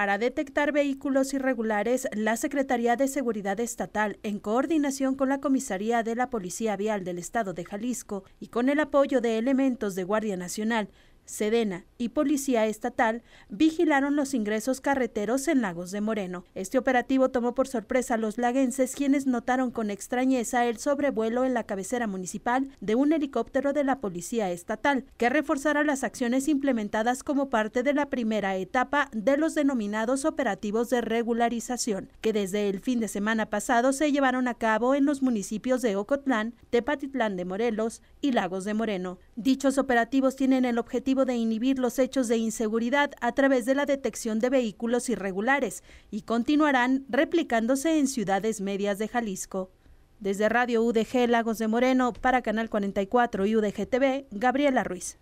para detectar vehículos irregulares, la Secretaría de Seguridad Estatal, en coordinación con la Comisaría de la Policía Vial del Estado de Jalisco y con el apoyo de elementos de Guardia Nacional, Sedena y Policía Estatal vigilaron los ingresos carreteros en Lagos de Moreno. Este operativo tomó por sorpresa a los laguenses quienes notaron con extrañeza el sobrevuelo en la cabecera municipal de un helicóptero de la Policía Estatal, que reforzará las acciones implementadas como parte de la primera etapa de los denominados operativos de regularización, que desde el fin de semana pasado se llevaron a cabo en los municipios de Ocotlán, Tepatitlán de Morelos y Lagos de Moreno. Dichos operativos tienen el objetivo de inhibir los hechos de inseguridad a través de la detección de vehículos irregulares y continuarán replicándose en ciudades medias de Jalisco. Desde Radio UDG Lagos de Moreno para Canal 44 y UDGTV Gabriela Ruiz.